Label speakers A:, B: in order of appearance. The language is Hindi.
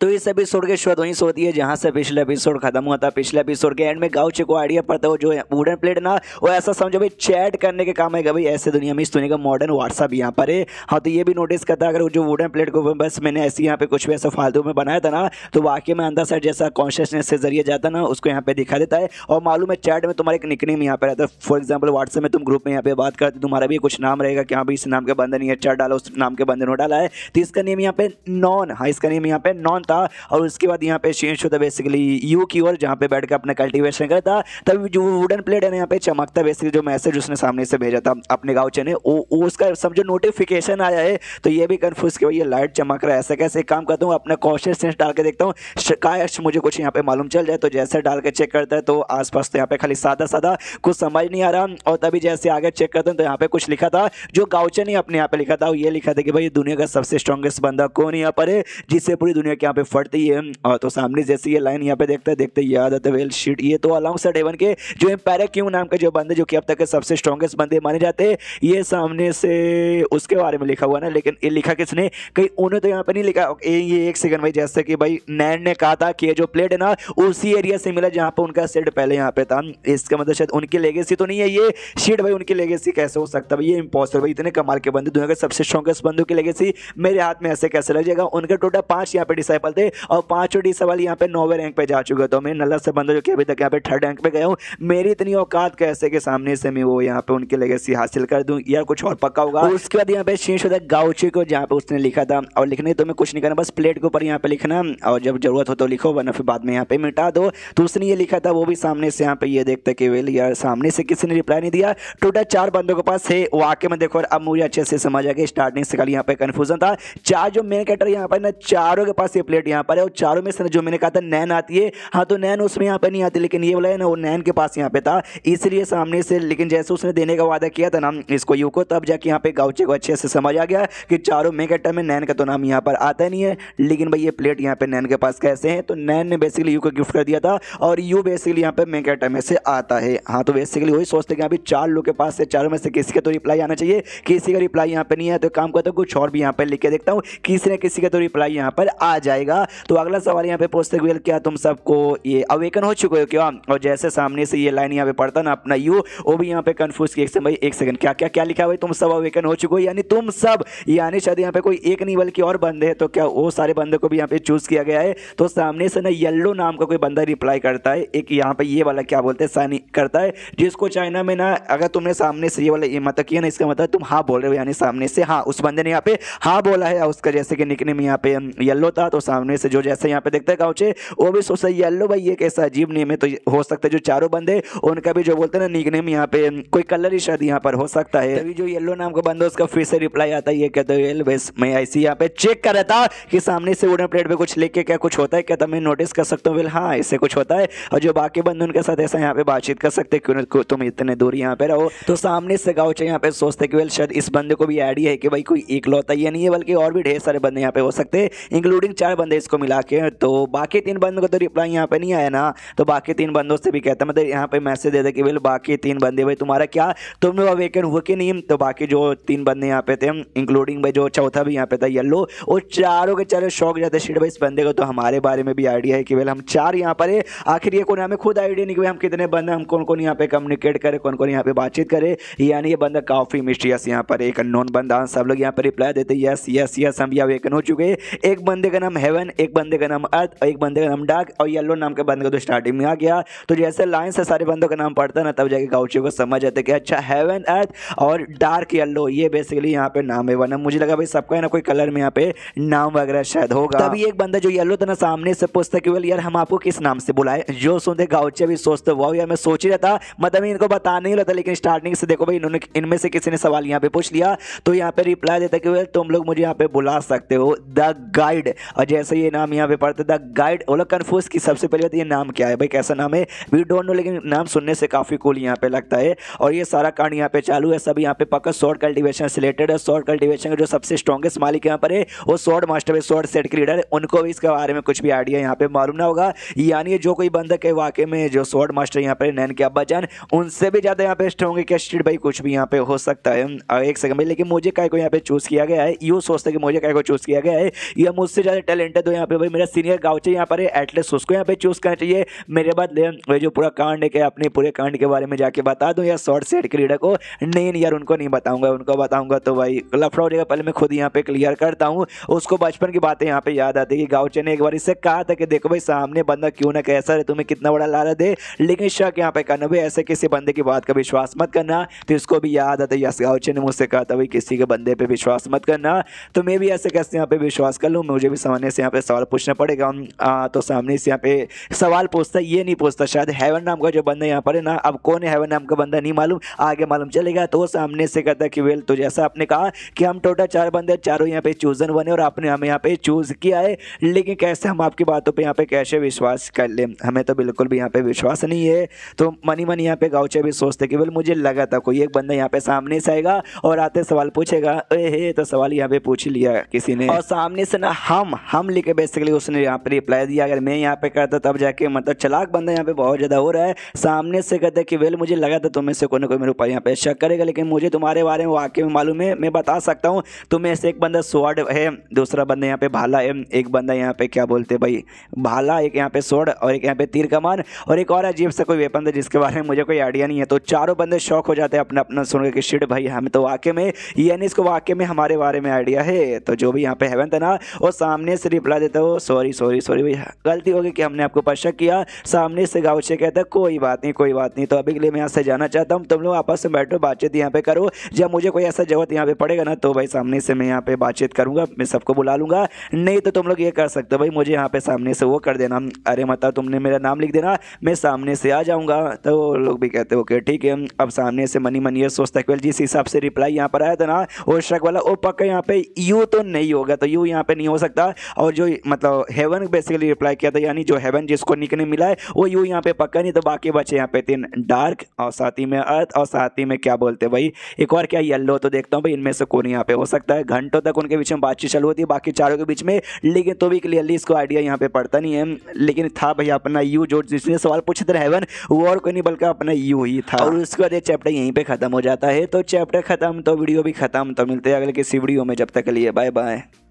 A: तो इस एपिसोड की शुरुआत वहीं से होती है जहाँ से पिछले एपिसोड खत्म हुआ था पिछले एपिसोड के एंड में गाँव चिको आइडिया पड़ता है जो वुडन प्लेट ना वो ऐसा समझो भाई चैट करने के काम है भाई ऐसे दुनिया में इस दुनिया का मॉडर्न व्हाट्सअप यहाँ पर है हाँ तो ये भी नोटिस करता अगर जो वुडन प्लेट को बस मैंने ऐसे यहाँ पे कुछ भी ऐसा फालतू में बनाया था ना तो वाकई में अंदर साइड जैसा कॉन्शियसनेस से जरिए जाता ना उसको यहाँ पे दिखा देता है और मालूम है चैट में तुम्हारे एक निकनेम यहाँ पे रहता है फॉर एग्जाम्पल व्हाट्सएप में तुम ग्रुप में यहाँ पे बात करते तुम्हारा भी कुछ नाम रहेगा कि हाँ भाई इस नाम के बंधन नहीं है चैट डाला उस नाम के बंधन डाला है तो इसका नेम यहाँ पे नॉन हाँ इसका नेम यहाँ पे नॉन था और उसके बाद यहाँ पे चेंज होता बेसिकली यू की ओर जहाँ पे बैठ कर अपने कल्टिवेशन करता तब जो वुडन प्लेट है ना यहाँ पे चमकता बेसिकली जो मैसेज उसने सामने से भेजा था अपने गाँव चने वो उसका समझो नोटिफिकेशन आया है तो ये भी कन्फ्यूज़ कि भाई ये लाइट चमक रहा है ऐसा कैसे काम करता हूँ अपना कॉशियस सेंस डाल के देखता हूँ काश मुझे कुछ यहाँ पे मालूम चल जाए तो जैसे डाल के चेक करता है तो आसपास तो यहाँ पे खाली सादा सादा कुछ समझ नहीं आ रहा और तभी जैसे आगे चेक करता हूँ तो यहाँ पे कुछ लिखा था जो गाउचन ही अपने यहाँ पे लिखा था ये लिखा था कि भाई दुनिया का सबसे स्ट्रॉन्गेस्ट बंदा कौन यहाँ पर है जिससे पूरी दुनिया के पे फटती है तो सामने जैसे ये लाइन यहाँ पे देखते हैं देखते याद आता वेल शीट ये तो अलॉन्ग साइड एवन के जो है पैरा क्यू नाम का जो बंदे जो कि अब तक के सबसे स्ट्रॉगेस्ट बंदे माने जाते हैं ये सामने से उसके बारे में लिखा हुआ ना लेकिन ये लिखा किसने कहीं उन्हें तो यहाँ पे नहीं लिखा ये एक सेकंड भाई जैसे कि भाई नैन ने कहा था कि जो प्लेट है ना उसी एरिया से मिला जहाँ पर उनका सेट पहले यहाँ पे था इसका मतलब शायद उनकी लेगेसी तो नहीं है ये शीट भाई उनकी लेगेसी कैसे हो सकता है ये इम्पॉसिबल भाई इतने कमाल के बंदे दुनिया के सबसे स्ट्रॉगेस्ट बंदों की लेगेसी मेरे हाथ में ऐसे कैसे लग जाएगा उनका टोटल पाँच यहाँ पे डिसाइप सफल थे और पांच डी सवाल यहाँ पे नौवे रैंक पे जा चुके तो मैं नल्ला से बंदा जो कि अभी तक यहाँ पे थर्ड रैंक पे गया हूँ मेरी इतनी औकात कैसे के सामने से मैं वो यहाँ पे उनकी लेगेसी हासिल कर दूँ या कुछ और पक्का होगा उसके बाद यहाँ पे शीर्ष होता है गाउची को जहाँ पे उसने लिखा था और लिखने तो मैं कुछ नहीं करना बस प्लेट के ऊपर यहाँ पे लिखना और जब जरूरत हो तो लिखो वरना फिर बाद में यहाँ पे मिटा दो तो उसने ये लिखा था वो भी सामने से यहाँ पे ये देखते कि वेल यार सामने से किसी ने रिप्लाई नहीं दिया टोटल चार बंदों के पास है वाकई में देखो अब मुझे अच्छे से समझ आ गया स्टार्टिंग से कल यहाँ पे कन्फ्यूजन था चार जो मेन कैटर यहाँ पर ना चारों के पास ये प्लेट प्लेट यहाँ पर है और चारों में से जो मैंने कहा था नैन आती है हाँ तो नैन उसमें यहाँ पर नहीं आती लेकिन ये बोला है ना वो नैन के पास यहाँ पे था इसलिए सामने से लेकिन जैसे उसने देने का वादा किया था नाम इसको यू को तब जाके यहाँ पे गाउचे को अच्छे से समझ आ गया कि चारों मेगाटर में नैन का तो नाम यहाँ पर आता नहीं है लेकिन भाई ये प्लेट यहाँ पर नैन के पास कैसे हैं तो नैन ने बेसिकली यू को गिफ्ट कर दिया था और यू बेसिकली यहाँ पर मे मेगाटर में से आता है हाँ तो बेसिकली वही सोचते कि यहाँ पे चार लोग के पास से चारों में से किसी का तो रिप्लाई आना चाहिए किसी का रिप्लाई यहाँ पर नहीं आया तो काम करता हूँ कुछ और भी यहाँ पर लिख के देखता हूँ किसी ने किसी का तो रिप्लाई यहाँ पर आ जाएगा जाएगा तो अगला सवाल यहाँ पे पूछते हुए क्या तुम सबको ये अवेकन हो चुके हो क्या और जैसे सामने से ये लाइन यहाँ पे पढ़ता ना अपना यू वो भी यहाँ पे कन्फ्यूज किया से भाई एक सेकंड क्या क्या क्या लिखा भाई तुम सब अवेकन हो चुके हो यानी तुम सब यानी शायद यहाँ पे कोई एक नहीं बल्कि और बंदे तो क्या वो सारे बंदे को भी यहाँ पे चूज किया गया है तो सामने से ना येल्लो नाम का कोई बंदा रिप्लाई करता है एक यहाँ पे ये वाला क्या बोलते हैं साइन करता है जिसको चाइना में ना अगर तुमने सामने से ये वाला ये मतलब किया ना इसका मतलब तुम हाँ बोल रहे हो यानी सामने से हाँ उस बंदे ने यहाँ पे हाँ बोला है उसका जैसे कि निकने में यहाँ पे येल्लो था तो सामने से जो जैसे यहाँ पे देखते हैं गाँव वो भी सोचता है येल्लो भाई ये कैसा अजीब नेम है तो हो सकता है जो चारों बंदे उनका भी जो बोलते हैं ना नीक नेम यहाँ पे कोई कलर ही शायद यहाँ पर हो सकता है अभी जो येल्लो नाम का बंदा उसका फिर से रिप्लाई आता है ये कहते हो बस मैं ऐसी यहाँ पे चेक कर रहा था कि सामने से वुडन प्लेट पे कुछ लेके क्या कुछ होता है क्या तो मैं नोटिस कर सकता हूँ बिल हाँ ऐसे कुछ होता है और जो बाकी बंदे उनके साथ ऐसा यहाँ पे बातचीत कर सकते क्यों तुम इतने दूर यहाँ पे रहो तो सामने से गाँव यहाँ पे सोचते कि वेल शायद इस बंदे को भी आइडिया है कि भाई कोई एक लौता ये नहीं है बल्कि और भी ढेर सारे बंदे यहाँ पे हो सकते हैं इंक्लूडिंग चार बंदे इसको मिला के तो बाकी तीन बंदों का तो रिप्लाई यहाँ पे नहीं आया ना तो बाकी तीन बंदों से भी कहता मतलब यहाँ पे मैसेज दे दे कि भाई बाकी तीन बंदे भाई तुम्हारा क्या तुम लोग अवेकन हुआ कि नहीं तो बाकी जो तीन बंदे यहाँ पे थे इंक्लूडिंग भाई जो चौथा भी यहाँ पे था येल्लो और चारों के चारों शौक जाते शेड भाई इस बंदे को तो हमारे बारे में भी आइडिया है कि भाई हम चार यहाँ पर है आखिर ये कौन हमें खुद आइडिया नहीं कि हम कितने बंदे हम कौन कौन यहाँ पे कम्युनिकेट करें कौन कौन यहाँ पे बातचीत करे यानी ये बंदा काफ़ी मिस्ट्रियस यहाँ पर एक अननोन बंदा सब लोग यहाँ पर रिप्लाई देते यस यस यस हम यहाँ वेकन हो चुके एक बंदे का नाम है सेवन एक बंदे का नाम अर्थ और एक बंदे का नाम डार्क और येलो नाम के बंदे का तो स्टार्टिंग में आ गया तो जैसे लाइन से सारे बंदों का नाम पढ़ता ना तब जाके गाउची को समझ आता है कि अच्छा हेवन अर्थ और डार्क येल्लो ये बेसिकली यहाँ पे नाम है वरना मुझे लगा भाई सबका ना कोई कलर में यहाँ पे नाम वगैरह शायद होगा तभी एक बंदा जो येल्लो था ना सामने से पूछता केवल यार हम आपको किस नाम से बुलाए जो सुनते गाउचे भी सोचते वो यार मैं सोच ही रहा था मतलब इनको बता नहीं रहा लेकिन स्टार्टिंग से देखो भाई इन्होंने इनमें से किसी ने सवाल यहाँ पे पूछ लिया तो यहाँ पे रिप्लाई देता कि तुम लोग मुझे यहाँ पे बुला सकते हो द गाइड और जैसे सही ये नाम यहाँ पे पढ़ते द गाइड वो लोग कन्फ्यूज़ की सबसे पहले ये नाम क्या है भाई कैसा नाम है वी डोंट नो लेकिन नाम सुनने से काफ़ी कूल यहाँ पे लगता है और ये सारा कांड यहाँ पे चालू है सब यहाँ पे पक्का सॉर्ड कल्टिवेशन से रिलेटेड है सॉर्ड कल्टिवेशन का जो सबसे स्ट्रॉगेस्ट मालिक यहाँ पर है वो सॉर्ड मास्टर है सॉर्ड सेट क्रीडर उनको भी इसके बारे में कुछ भी आइडिया यहाँ पे मालूम ना होगा यानी जो कोई बंधक है वाक्य में जो सॉर्ड मास्टर यहाँ पर नैन के अब्बा जान उनसे भी ज़्यादा यहाँ पे स्ट्रॉन्ग है क्या स्ट्रीट भाई कुछ भी यहाँ पे हो सकता है एक सेकंड में लेकिन मुझे काय को यहाँ पे चूज़ किया गया है यू सोचते कि मुझे काय को चूज़ किया गया है यह मुझसे ज़्यादा टैलेंट टैलेंटेड हो यहाँ पे भाई मेरा सीनियर गाउचे यहाँ पर है एटलीस्ट उसको यहाँ पे चूज़ करना चाहिए मेरे बाद जो पूरा कांड है अपने पूरे कांड के बारे में जाके बता दूँ या शॉर्ट सेट के लीडर को नहीं यार उनको नहीं बताऊँगा उनको बताऊँगा तो भाई लफड़ा हो जाएगा पहले मैं खुद यहाँ पे क्लियर करता हूँ उसको बचपन की बातें यहाँ पे याद आती है कि गाउचे ने एक बार इससे कहा था कि देखो भाई सामने बंदा क्यों ना कैसा है तुम्हें कितना बड़ा लाला दे लेकिन शक यहाँ पे करना भाई ऐसे किसी बंदे की बात का विश्वास मत करना तो इसको भी याद आता है यस गाउचे ने मुझसे कहा था भाई किसी के बंदे पर विश्वास मत करना तो मैं भी ऐसे कैसे यहाँ पे विश्वास कर लूँ मुझे भी सामान्य से यहाँ पे सवाल पूछना पड़ेगा आ, तो सामने से यहाँ पे सवाल पूछता ये नहीं पूछता शायद हेवन नाम का जो बंदा यहाँ पर है ना अब कौन है हेवन नाम का बंदा नहीं मालूम आगे मालूम चलेगा तो सामने से कहता कि वेल तो जैसा आपने कहा कि हम टोटल चार बंदे चारों यहाँ पे चूजन बने और आपने हमें यहाँ पे चूज किया है लेकिन कैसे हम आपकी बातों पर यहाँ पे कैसे विश्वास कर ले हमें तो बिल्कुल भी यहाँ पे विश्वास नहीं है तो मनी मनी यहाँ पे गाउचे भी सोचते कि वेल मुझे लगा था कोई एक बंदा यहाँ पे सामने से आएगा और आते सवाल पूछेगा ए तो सवाल यहाँ पे पूछ लिया किसी ने और सामने से ना हम हम नाम लिख बेसिकली उसने यहाँ पर रिप्लाई दिया अगर मैं यहाँ पे करता तब जाके मतलब चलाक बंदा यहाँ पे बहुत ज़्यादा हो रहा है सामने से कहते कि वेल मुझे लगा था तुम्हें से कोई ना कोई मेरे ऊपर यहाँ पे शक करेगा लेकिन मुझे तुम्हारे बारे में वाकई में मालूम है मैं बता सकता हूँ तुम्हें से एक बंदा स्वर्ड है दूसरा बंदा यहाँ पे भाला है एक बंदा यहाँ पे क्या बोलते भाई भाला एक यहाँ पे स्वर्ड और एक यहाँ पे तीर कमान और एक और अजीब सा कोई वेपन था जिसके बारे में मुझे कोई आइडिया नहीं है तो चारों बंदे शौक हो जाते हैं अपना अपना सुन के शिट भाई हमें तो वाकई में यानी इसको वाकई में हमारे बारे में आइडिया है तो जो भी यहाँ पे हेवन था ना वो सामने से रिप्लाई देता हो सॉरी सॉरी सॉरी भैया गलती होगी कि हमने आपको पर शक किया सामने से गाउचे कहता है कोई बात नहीं कोई बात नहीं तो अभी के लिए मैं यहाँ से जाना चाहता हूँ तुम लोग आपस में बैठो बातचीत यहाँ पे करो जब मुझे कोई ऐसा जरूरत यहाँ पे पड़ेगा ना तो भाई सामने से मैं यहाँ पे बातचीत करूँगा मैं सबको बुला लूँगा नहीं तो तुम लोग ये कर सकते हो भाई मुझे यहाँ पे सामने से वो कर देना अरे मतलब तुमने मेरा नाम लिख देना मैं सामने से आ जाऊँगा तो लोग भी कहते ओके ठीक है अब सामने से मनी मनी सोचता है जिस हिसाब से रिप्लाई यहाँ पर आया था ना वो शक वाला ओ पक्का यहाँ पे यू तो नहीं होगा तो यू यहाँ पे नहीं हो सकता और जो मतलब हेवन बेसिकली रिप्लाई किया था यानी जो हेवन जिसको निकने मिला है वो यू यहाँ पे पक्का नहीं तो बाकी बचे यहाँ पे तीन डार्क और साथ ही में अर्थ और साथ ही में क्या बोलते भाई एक और क्या येल्लो तो देखता हूँ भाई इनमें से कौन यहाँ पे हो सकता है घंटों तक उनके बीच में बातचीत चालू होती है बाकी चारों के बीच में लेकिन तो भी क्लियरली इसको आइडिया यहाँ पे पड़ता नहीं है लेकिन था भाई अपना यू जो जिसने सवाल पूछा था हेवन वो और कोई नहीं बल्कि अपना यू ही था और उसके बाद ये चैप्टर यहीं पर खत्म हो जाता है तो चैप्टर खत्म तो वीडियो भी खत्म तो मिलते हैं अगले किसी वीडियो में जब तक लिए बाय बाय